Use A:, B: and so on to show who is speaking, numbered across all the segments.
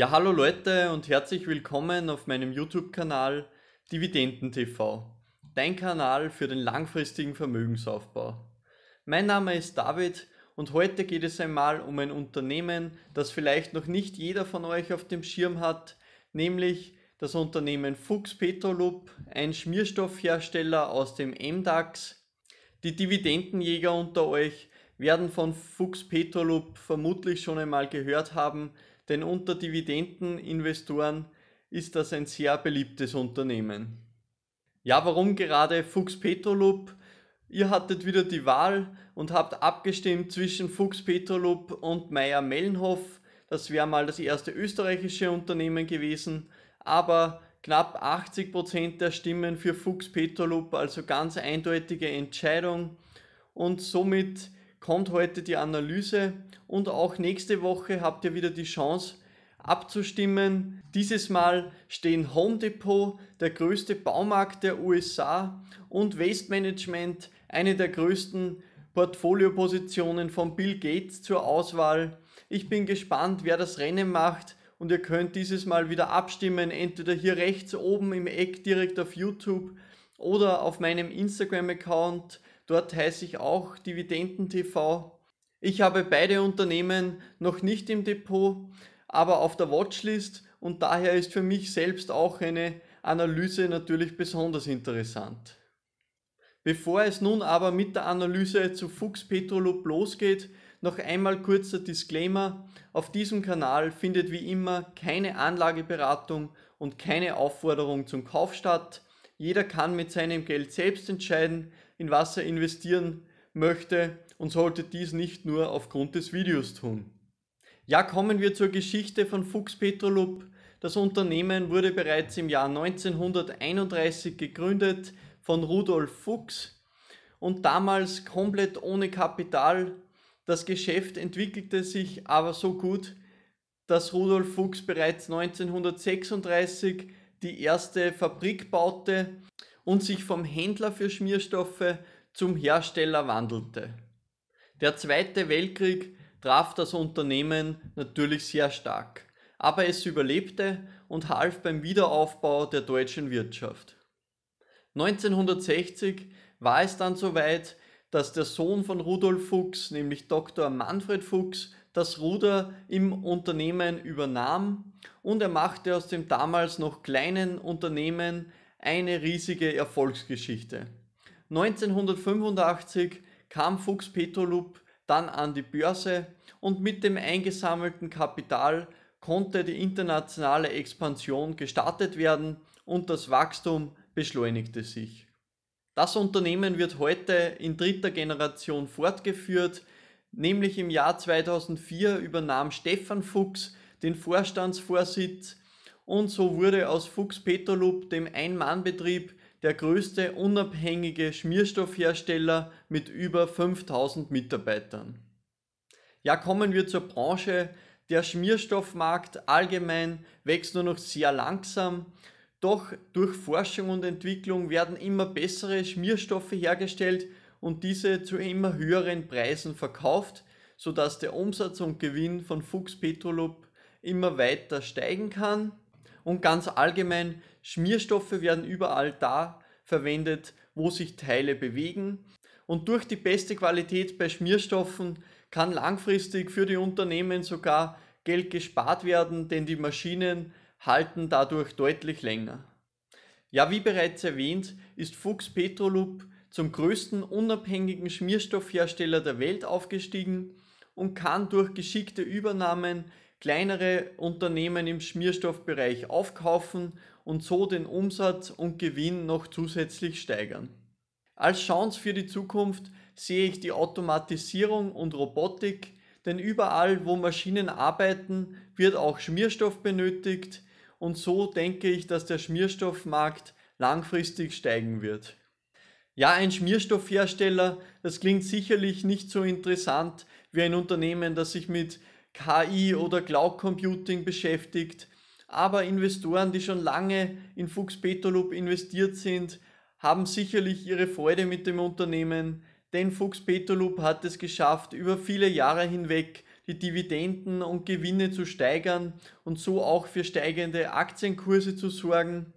A: Ja, hallo Leute und herzlich willkommen auf meinem YouTube-Kanal Dividenden TV, dein Kanal für den langfristigen Vermögensaufbau. Mein Name ist David und heute geht es einmal um ein Unternehmen, das vielleicht noch nicht jeder von euch auf dem Schirm hat, nämlich das Unternehmen Fuchs Petrolub, ein Schmierstoffhersteller aus dem MDAX. Die Dividendenjäger unter euch werden von Fuchs Petrolub vermutlich schon einmal gehört haben, denn unter Dividendeninvestoren ist das ein sehr beliebtes Unternehmen. Ja, warum gerade Fuchs Petrolub? Ihr hattet wieder die Wahl und habt abgestimmt zwischen Fuchs Petrolub und Meyer Mellenhof. Das wäre mal das erste österreichische Unternehmen gewesen, aber knapp 80% Prozent der Stimmen für Fuchs Petrolub, also ganz eindeutige Entscheidung und somit kommt heute die Analyse und auch nächste Woche habt ihr wieder die Chance abzustimmen. Dieses Mal stehen Home Depot, der größte Baumarkt der USA, und Waste Management, eine der größten Portfoliopositionen von Bill Gates zur Auswahl. Ich bin gespannt, wer das Rennen macht und ihr könnt dieses Mal wieder abstimmen, entweder hier rechts oben im Eck direkt auf YouTube oder auf meinem Instagram-Account Dort heiße ich auch Dividenden TV. Ich habe beide Unternehmen noch nicht im Depot, aber auf der Watchlist und daher ist für mich selbst auch eine Analyse natürlich besonders interessant. Bevor es nun aber mit der Analyse zu Fuchs Petrolub losgeht, noch einmal kurzer Disclaimer. Auf diesem Kanal findet wie immer keine Anlageberatung und keine Aufforderung zum Kauf statt. Jeder kann mit seinem Geld selbst entscheiden, in Wasser investieren möchte und sollte dies nicht nur aufgrund des Videos tun. Ja, kommen wir zur Geschichte von Fuchs Petrolub. Das Unternehmen wurde bereits im Jahr 1931 gegründet von Rudolf Fuchs und damals komplett ohne Kapital. Das Geschäft entwickelte sich aber so gut, dass Rudolf Fuchs bereits 1936 die erste Fabrik baute und sich vom Händler für Schmierstoffe zum Hersteller wandelte. Der Zweite Weltkrieg traf das Unternehmen natürlich sehr stark, aber es überlebte und half beim Wiederaufbau der deutschen Wirtschaft. 1960 war es dann soweit, dass der Sohn von Rudolf Fuchs, nämlich Dr. Manfred Fuchs, das Ruder im Unternehmen übernahm und er machte aus dem damals noch kleinen Unternehmen eine riesige Erfolgsgeschichte. 1985 kam Fuchs Petrolub dann an die Börse und mit dem eingesammelten Kapital konnte die internationale Expansion gestartet werden und das Wachstum beschleunigte sich. Das Unternehmen wird heute in dritter Generation fortgeführt, nämlich im Jahr 2004 übernahm Stefan Fuchs den Vorstandsvorsitz und so wurde aus Fuchs Petrolub, dem Ein-Mann-Betrieb, der größte unabhängige Schmierstoffhersteller mit über 5000 Mitarbeitern. Ja, kommen wir zur Branche. Der Schmierstoffmarkt allgemein wächst nur noch sehr langsam, doch durch Forschung und Entwicklung werden immer bessere Schmierstoffe hergestellt und diese zu immer höheren Preisen verkauft, sodass der Umsatz und Gewinn von Fuchs Petrolub immer weiter steigen kann und ganz allgemein, Schmierstoffe werden überall da verwendet, wo sich Teile bewegen. Und durch die beste Qualität bei Schmierstoffen kann langfristig für die Unternehmen sogar Geld gespart werden, denn die Maschinen halten dadurch deutlich länger. Ja, wie bereits erwähnt, ist Fuchs Petrolub zum größten unabhängigen Schmierstoffhersteller der Welt aufgestiegen und kann durch geschickte Übernahmen kleinere Unternehmen im Schmierstoffbereich aufkaufen und so den Umsatz und Gewinn noch zusätzlich steigern. Als Chance für die Zukunft sehe ich die Automatisierung und Robotik, denn überall, wo Maschinen arbeiten, wird auch Schmierstoff benötigt und so denke ich, dass der Schmierstoffmarkt langfristig steigen wird. Ja, ein Schmierstoffhersteller, das klingt sicherlich nicht so interessant wie ein Unternehmen, das sich mit KI oder Cloud Computing beschäftigt, aber Investoren, die schon lange in Fuchs Petolub investiert sind, haben sicherlich ihre Freude mit dem Unternehmen, denn Fuchs Petolub hat es geschafft, über viele Jahre hinweg die Dividenden und Gewinne zu steigern und so auch für steigende Aktienkurse zu sorgen.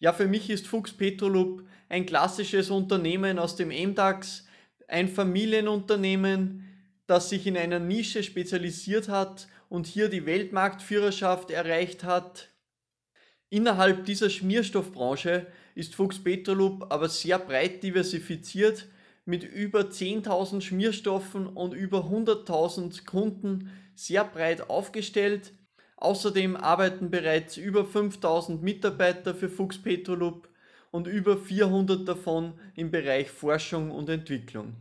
A: Ja, für mich ist Fuchs Petrolub ein klassisches Unternehmen aus dem MDAX, ein Familienunternehmen, das sich in einer Nische spezialisiert hat und hier die Weltmarktführerschaft erreicht hat. Innerhalb dieser Schmierstoffbranche ist Fuchs Petrolub aber sehr breit diversifiziert mit über 10.000 Schmierstoffen und über 100.000 Kunden sehr breit aufgestellt. Außerdem arbeiten bereits über 5.000 Mitarbeiter für Fuchs Petrolub und über 400 davon im Bereich Forschung und Entwicklung.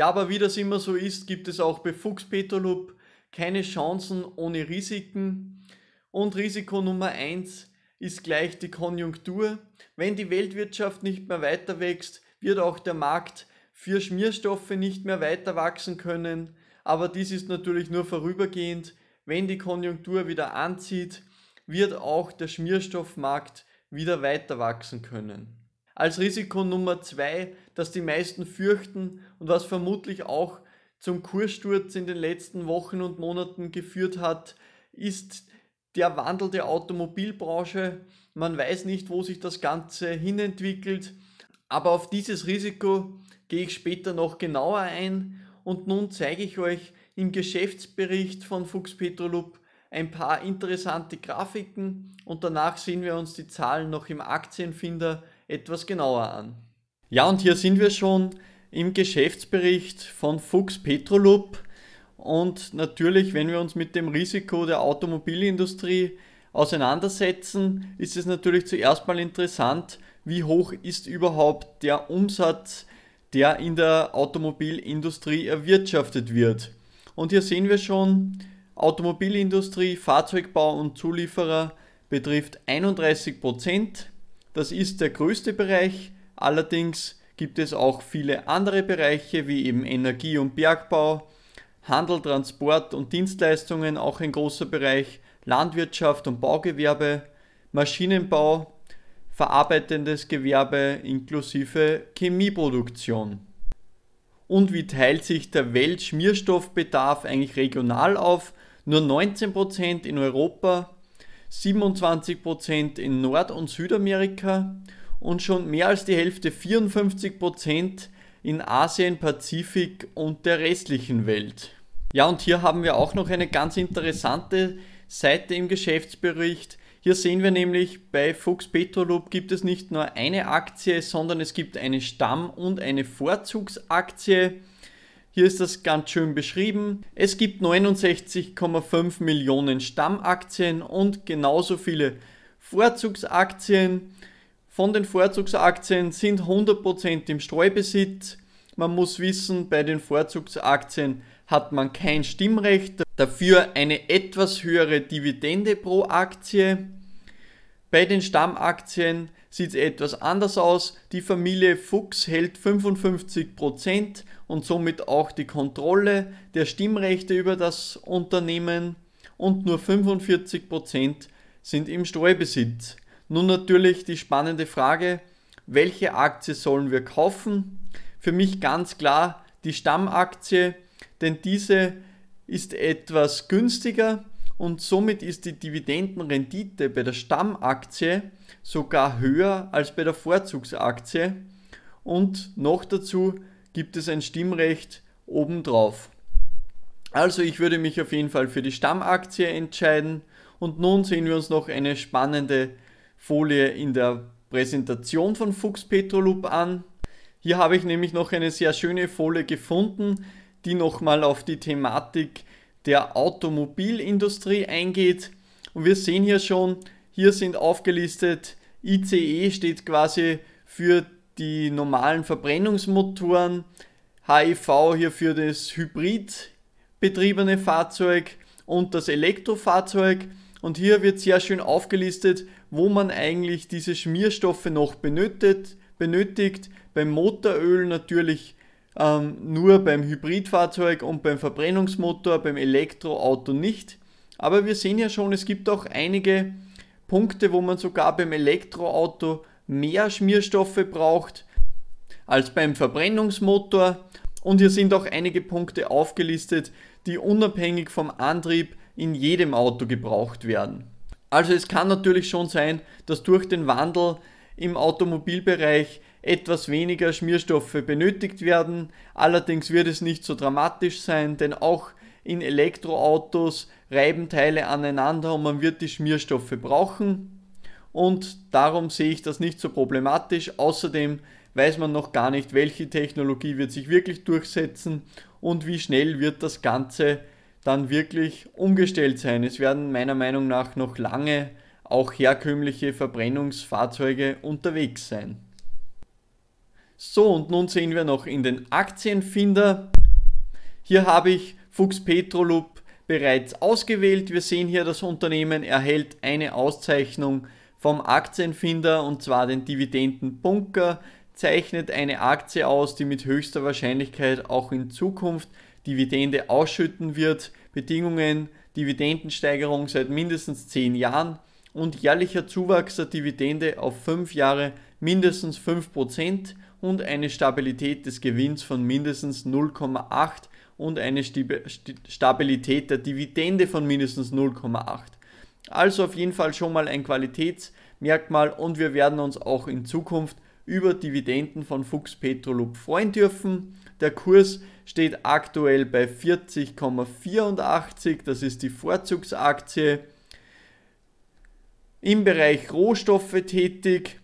A: Ja, aber wie das immer so ist, gibt es auch bei Fuchs Peterloop keine Chancen ohne Risiken. Und Risiko Nummer 1 ist gleich die Konjunktur. Wenn die Weltwirtschaft nicht mehr weiter wächst, wird auch der Markt für Schmierstoffe nicht mehr weiter wachsen können. Aber dies ist natürlich nur vorübergehend. Wenn die Konjunktur wieder anzieht, wird auch der Schmierstoffmarkt wieder weiter wachsen können. Als Risiko Nummer 2 das die meisten fürchten und was vermutlich auch zum Kurssturz in den letzten Wochen und Monaten geführt hat, ist der Wandel der Automobilbranche. Man weiß nicht, wo sich das Ganze hinentwickelt, aber auf dieses Risiko gehe ich später noch genauer ein und nun zeige ich euch im Geschäftsbericht von Fuchs Petrolub ein paar interessante Grafiken und danach sehen wir uns die Zahlen noch im Aktienfinder etwas genauer an. Ja, und hier sind wir schon im Geschäftsbericht von Fuchs Petrolub. Und natürlich, wenn wir uns mit dem Risiko der Automobilindustrie auseinandersetzen, ist es natürlich zuerst mal interessant, wie hoch ist überhaupt der Umsatz, der in der Automobilindustrie erwirtschaftet wird. Und hier sehen wir schon, Automobilindustrie, Fahrzeugbau und Zulieferer betrifft 31 Prozent. Das ist der größte Bereich Allerdings gibt es auch viele andere Bereiche wie eben Energie und Bergbau, Handel, Transport und Dienstleistungen auch ein großer Bereich, Landwirtschaft und Baugewerbe, Maschinenbau, verarbeitendes Gewerbe inklusive Chemieproduktion. Und wie teilt sich der Weltschmierstoffbedarf eigentlich regional auf? Nur 19% in Europa, 27% in Nord- und Südamerika, und schon mehr als die Hälfte 54 Prozent in Asien, Pazifik und der restlichen Welt. Ja, und hier haben wir auch noch eine ganz interessante Seite im Geschäftsbericht. Hier sehen wir nämlich, bei Fuchs Petrolub gibt es nicht nur eine Aktie, sondern es gibt eine Stamm- und eine Vorzugsaktie. Hier ist das ganz schön beschrieben. Es gibt 69,5 Millionen Stammaktien und genauso viele Vorzugsaktien. Von den Vorzugsaktien sind 100% im Streubesitz. Man muss wissen, bei den Vorzugsaktien hat man kein Stimmrecht, dafür eine etwas höhere Dividende pro Aktie. Bei den Stammaktien sieht es etwas anders aus. Die Familie Fuchs hält 55% und somit auch die Kontrolle der Stimmrechte über das Unternehmen und nur 45% sind im Streubesitz. Nun natürlich die spannende Frage, welche Aktie sollen wir kaufen? Für mich ganz klar die Stammaktie, denn diese ist etwas günstiger und somit ist die Dividendenrendite bei der Stammaktie sogar höher als bei der Vorzugsaktie und noch dazu gibt es ein Stimmrecht obendrauf. Also ich würde mich auf jeden Fall für die Stammaktie entscheiden und nun sehen wir uns noch eine spannende Folie in der Präsentation von Fuchs Petrolub an. Hier habe ich nämlich noch eine sehr schöne Folie gefunden, die nochmal auf die Thematik der Automobilindustrie eingeht. Und wir sehen hier schon, hier sind aufgelistet, ICE steht quasi für die normalen Verbrennungsmotoren, HEV hier für das Hybrid betriebene Fahrzeug und das Elektrofahrzeug. Und hier wird sehr schön aufgelistet, wo man eigentlich diese Schmierstoffe noch benötigt. benötigt. Beim Motoröl natürlich ähm, nur beim Hybridfahrzeug und beim Verbrennungsmotor, beim Elektroauto nicht. Aber wir sehen ja schon, es gibt auch einige Punkte, wo man sogar beim Elektroauto mehr Schmierstoffe braucht als beim Verbrennungsmotor. Und hier sind auch einige Punkte aufgelistet, die unabhängig vom Antrieb in jedem Auto gebraucht werden. Also es kann natürlich schon sein, dass durch den Wandel im Automobilbereich etwas weniger Schmierstoffe benötigt werden. Allerdings wird es nicht so dramatisch sein, denn auch in Elektroautos reiben Teile aneinander und man wird die Schmierstoffe brauchen. Und darum sehe ich das nicht so problematisch. Außerdem weiß man noch gar nicht, welche Technologie wird sich wirklich durchsetzen und wie schnell wird das Ganze dann wirklich umgestellt sein. Es werden meiner Meinung nach noch lange auch herkömmliche Verbrennungsfahrzeuge unterwegs sein. So, und nun sehen wir noch in den Aktienfinder. Hier habe ich Fuchs Petrolub bereits ausgewählt. Wir sehen hier, das Unternehmen erhält eine Auszeichnung vom Aktienfinder und zwar den Dividendenbunker, zeichnet eine Aktie aus, die mit höchster Wahrscheinlichkeit auch in Zukunft Dividende ausschütten wird, Bedingungen Dividendensteigerung seit mindestens 10 Jahren und jährlicher Zuwachs der Dividende auf 5 Jahre mindestens 5% und eine Stabilität des Gewinns von mindestens 0,8 und eine Stabilität der Dividende von mindestens 0,8. Also auf jeden Fall schon mal ein Qualitätsmerkmal und wir werden uns auch in Zukunft über Dividenden von Fuchs Petrolub freuen dürfen der Kurs steht aktuell bei 40,84, das ist die Vorzugsaktie. Im Bereich Rohstoffe tätig.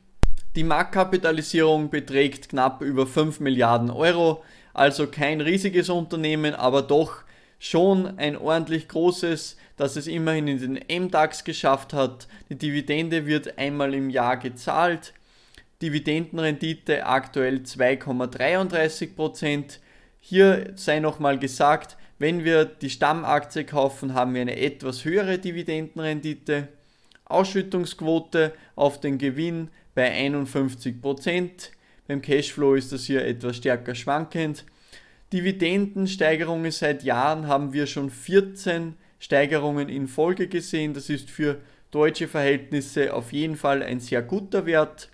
A: Die Marktkapitalisierung beträgt knapp über 5 Milliarden Euro, also kein riesiges Unternehmen, aber doch schon ein ordentlich großes, das es immerhin in den MDAX geschafft hat. Die Dividende wird einmal im Jahr gezahlt. Dividendenrendite aktuell 2,33%. Hier sei nochmal gesagt, wenn wir die Stammaktie kaufen, haben wir eine etwas höhere Dividendenrendite. Ausschüttungsquote auf den Gewinn bei 51%. Beim Cashflow ist das hier etwas stärker schwankend. Dividendensteigerungen seit Jahren haben wir schon 14 Steigerungen in Folge gesehen. Das ist für deutsche Verhältnisse auf jeden Fall ein sehr guter Wert.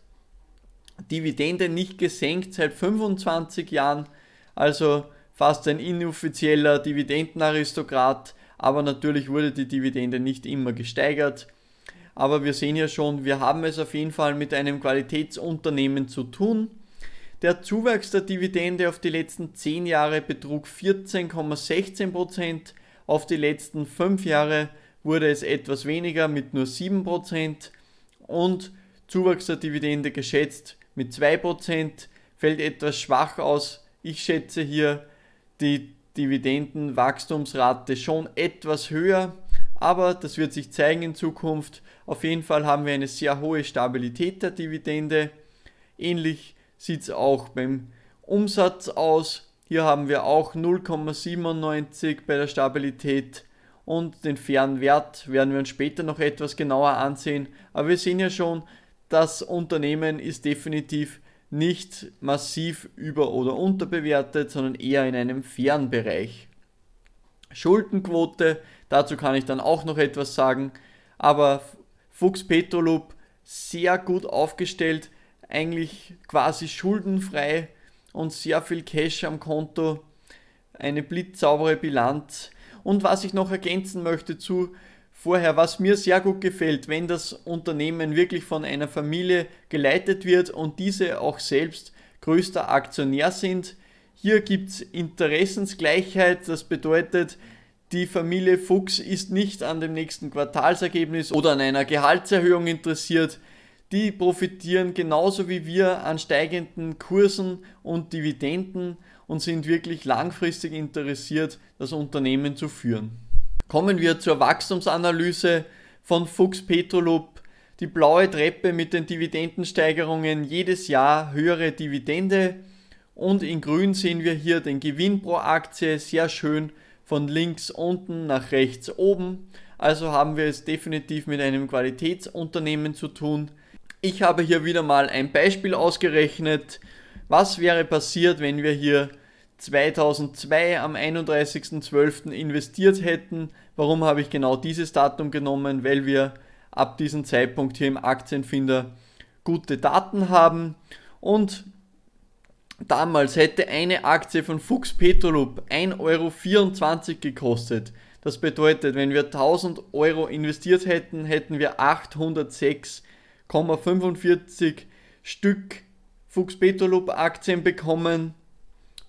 A: Dividende nicht gesenkt seit 25 Jahren, also fast ein inoffizieller Dividendenaristokrat, aber natürlich wurde die Dividende nicht immer gesteigert. Aber wir sehen ja schon, wir haben es auf jeden Fall mit einem Qualitätsunternehmen zu tun. Der Zuwachs der Dividende auf die letzten 10 Jahre betrug 14,16%, auf die letzten 5 Jahre wurde es etwas weniger mit nur 7% und Zuwachs der Dividende geschätzt mit 2%, fällt etwas schwach aus. Ich schätze hier die Dividendenwachstumsrate schon etwas höher, aber das wird sich zeigen in Zukunft. Auf jeden Fall haben wir eine sehr hohe Stabilität der Dividende. Ähnlich sieht es auch beim Umsatz aus. Hier haben wir auch 0,97 bei der Stabilität und den fairen Wert werden wir uns später noch etwas genauer ansehen. Aber wir sehen ja schon, das Unternehmen ist definitiv nicht massiv über- oder unterbewertet, sondern eher in einem fairen Bereich. Schuldenquote, dazu kann ich dann auch noch etwas sagen, aber Fuchs Petrolub sehr gut aufgestellt, eigentlich quasi schuldenfrei und sehr viel Cash am Konto, eine blitzsaubere Bilanz. Und was ich noch ergänzen möchte zu vorher, was mir sehr gut gefällt, wenn das Unternehmen wirklich von einer Familie geleitet wird und diese auch selbst größter Aktionär sind. Hier gibt es Interessensgleichheit, das bedeutet, die Familie Fuchs ist nicht an dem nächsten Quartalsergebnis oder an einer Gehaltserhöhung interessiert. Die profitieren genauso wie wir an steigenden Kursen und Dividenden und sind wirklich langfristig interessiert, das Unternehmen zu führen. Kommen wir zur Wachstumsanalyse von Fuchs Petrolub. Die blaue Treppe mit den Dividendensteigerungen jedes Jahr höhere Dividende. Und in grün sehen wir hier den Gewinn pro Aktie sehr schön von links unten nach rechts oben. Also haben wir es definitiv mit einem Qualitätsunternehmen zu tun. Ich habe hier wieder mal ein Beispiel ausgerechnet. Was wäre passiert, wenn wir hier 2002 am 31.12. investiert hätten. Warum habe ich genau dieses Datum genommen? Weil wir ab diesem Zeitpunkt hier im Aktienfinder gute Daten haben. Und damals hätte eine Aktie von Fuchs Petrolub 1,24 Euro gekostet. Das bedeutet, wenn wir 1000 Euro investiert hätten, hätten wir 806,45 Stück Fuchs Petrolub Aktien bekommen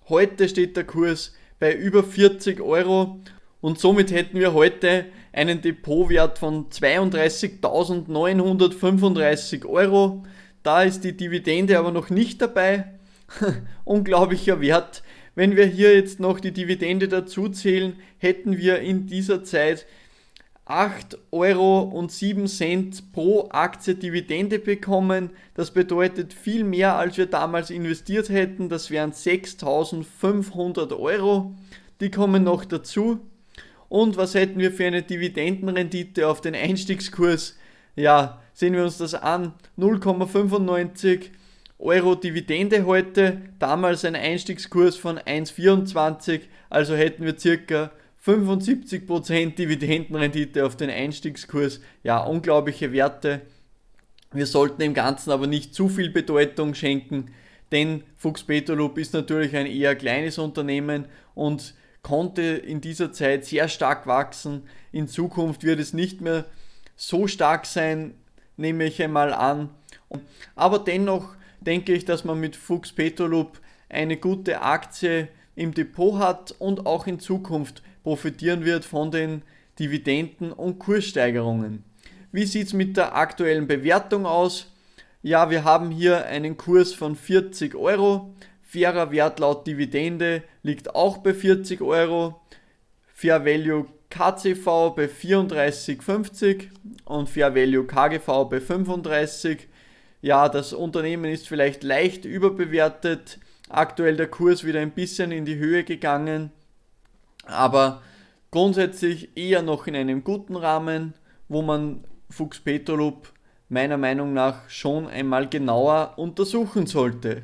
A: Heute steht der Kurs bei über 40 Euro und somit hätten wir heute einen Depotwert von 32.935 Euro. Da ist die Dividende aber noch nicht dabei. Unglaublicher Wert. Wenn wir hier jetzt noch die Dividende dazu zählen, hätten wir in dieser Zeit 8,07 Euro pro Aktie Dividende bekommen. Das bedeutet viel mehr, als wir damals investiert hätten. Das wären 6.500 Euro. Die kommen noch dazu. Und was hätten wir für eine Dividendenrendite auf den Einstiegskurs? Ja, sehen wir uns das an. 0,95 Euro Dividende heute, damals ein Einstiegskurs von 1,24, also hätten wir circa 75% Dividendenrendite auf den Einstiegskurs, ja, unglaubliche Werte. Wir sollten dem Ganzen aber nicht zu viel Bedeutung schenken, denn Fuchs Petrolub ist natürlich ein eher kleines Unternehmen und konnte in dieser Zeit sehr stark wachsen. In Zukunft wird es nicht mehr so stark sein, nehme ich einmal an. Aber dennoch denke ich, dass man mit Fuchs Petrolub eine gute Aktie im Depot hat und auch in Zukunft profitieren wird von den Dividenden und Kurssteigerungen. Wie sieht es mit der aktuellen Bewertung aus? Ja, wir haben hier einen Kurs von 40 Euro. Fairer Wert laut Dividende liegt auch bei 40 Euro. Fair Value KCV bei 34,50 und Fair Value KGV bei 35. Ja, das Unternehmen ist vielleicht leicht überbewertet. Aktuell der Kurs wieder ein bisschen in die Höhe gegangen. Aber grundsätzlich eher noch in einem guten Rahmen, wo man Fuchs Petrolub meiner Meinung nach schon einmal genauer untersuchen sollte.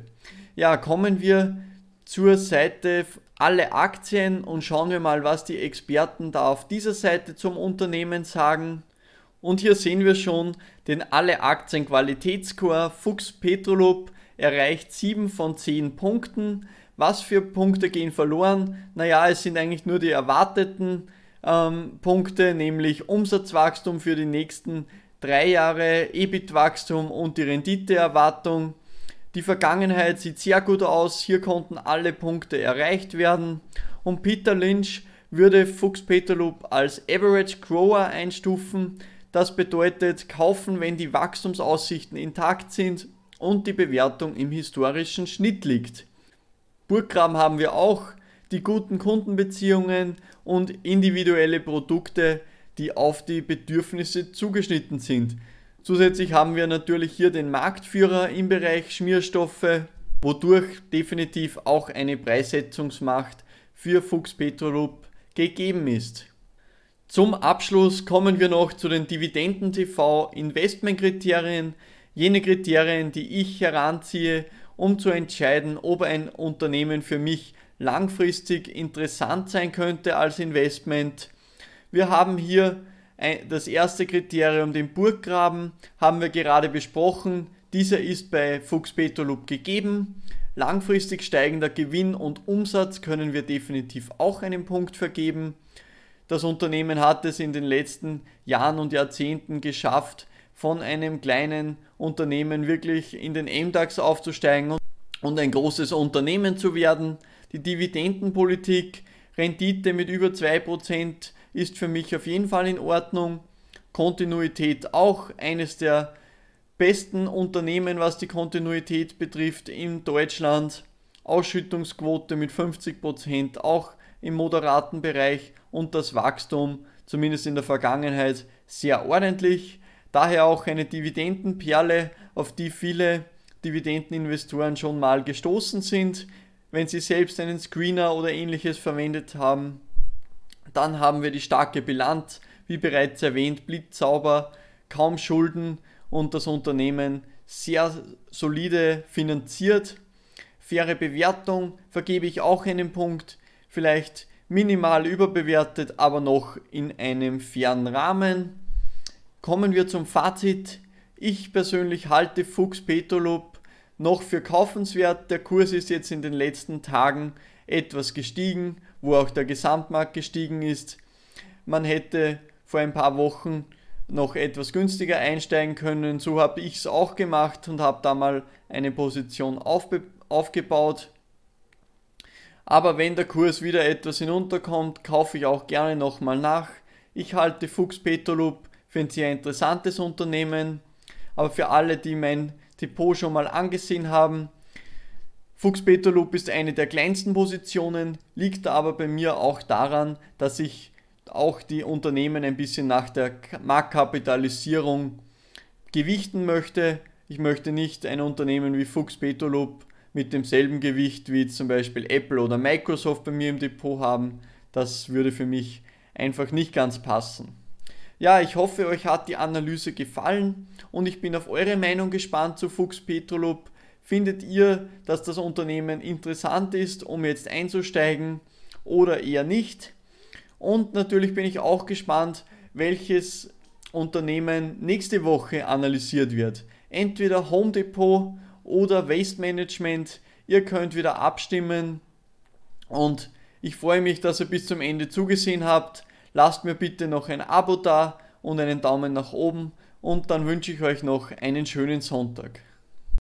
A: Ja, kommen wir zur Seite alle Aktien und schauen wir mal, was die Experten da auf dieser Seite zum Unternehmen sagen. Und hier sehen wir schon den alle Aktien Qualitätsscore Fuchs Petrolub erreicht 7 von 10 Punkten was für Punkte gehen verloren? Naja, es sind eigentlich nur die erwarteten ähm, Punkte, nämlich Umsatzwachstum für die nächsten drei Jahre, EBIT-Wachstum und die Renditeerwartung. Die Vergangenheit sieht sehr gut aus, hier konnten alle Punkte erreicht werden und Peter Lynch würde Fuchs Peterloop als Average Grower einstufen. Das bedeutet kaufen, wenn die Wachstumsaussichten intakt sind und die Bewertung im historischen Schnitt liegt. Burggraben haben wir auch die guten Kundenbeziehungen und individuelle Produkte, die auf die Bedürfnisse zugeschnitten sind. Zusätzlich haben wir natürlich hier den Marktführer im Bereich Schmierstoffe, wodurch definitiv auch eine Preissetzungsmacht für Fuchs Petrolub gegeben ist. Zum Abschluss kommen wir noch zu den Dividenden TV Investmentkriterien, jene Kriterien, die ich heranziehe, um zu entscheiden, ob ein Unternehmen für mich langfristig interessant sein könnte als Investment. Wir haben hier das erste Kriterium, den Burggraben, haben wir gerade besprochen. Dieser ist bei Fuchs Petrolub gegeben. Langfristig steigender Gewinn und Umsatz können wir definitiv auch einen Punkt vergeben. Das Unternehmen hat es in den letzten Jahren und Jahrzehnten geschafft, von einem kleinen Unternehmen wirklich in den MDAX aufzusteigen und ein großes Unternehmen zu werden. Die Dividendenpolitik, Rendite mit über 2% ist für mich auf jeden Fall in Ordnung. Kontinuität auch eines der besten Unternehmen, was die Kontinuität betrifft in Deutschland. Ausschüttungsquote mit 50% auch im moderaten Bereich und das Wachstum, zumindest in der Vergangenheit, sehr ordentlich. Daher auch eine Dividendenperle, auf die viele Dividendeninvestoren schon mal gestoßen sind. Wenn sie selbst einen Screener oder ähnliches verwendet haben, dann haben wir die starke Bilanz, wie bereits erwähnt, blitzsauber, kaum Schulden und das Unternehmen sehr solide finanziert. Faire Bewertung vergebe ich auch einen Punkt, vielleicht minimal überbewertet, aber noch in einem fairen Rahmen kommen wir zum Fazit. Ich persönlich halte Fuchs Petrolub noch für kaufenswert. Der Kurs ist jetzt in den letzten Tagen etwas gestiegen, wo auch der Gesamtmarkt gestiegen ist. Man hätte vor ein paar Wochen noch etwas günstiger einsteigen können. So habe ich es auch gemacht und habe da mal eine Position aufgebaut. Aber wenn der Kurs wieder etwas hinunterkommt, kaufe ich auch gerne nochmal nach. Ich halte Fuchs Petrolub finde sie ein interessantes Unternehmen. Aber für alle, die mein Depot schon mal angesehen haben, Fuchs Peterloop ist eine der kleinsten Positionen, liegt aber bei mir auch daran, dass ich auch die Unternehmen ein bisschen nach der Marktkapitalisierung gewichten möchte. Ich möchte nicht ein Unternehmen wie Fuchs Peterloop mit demselben Gewicht wie zum Beispiel Apple oder Microsoft bei mir im Depot haben. Das würde für mich einfach nicht ganz passen. Ja, ich hoffe, euch hat die Analyse gefallen und ich bin auf eure Meinung gespannt zu Fuchs Petrolub. Findet ihr, dass das Unternehmen interessant ist, um jetzt einzusteigen oder eher nicht? Und natürlich bin ich auch gespannt, welches Unternehmen nächste Woche analysiert wird. Entweder Home Depot oder Waste Management. Ihr könnt wieder abstimmen und ich freue mich, dass ihr bis zum Ende zugesehen habt. Lasst mir bitte noch ein Abo da und einen Daumen nach oben und dann wünsche ich euch noch einen schönen Sonntag.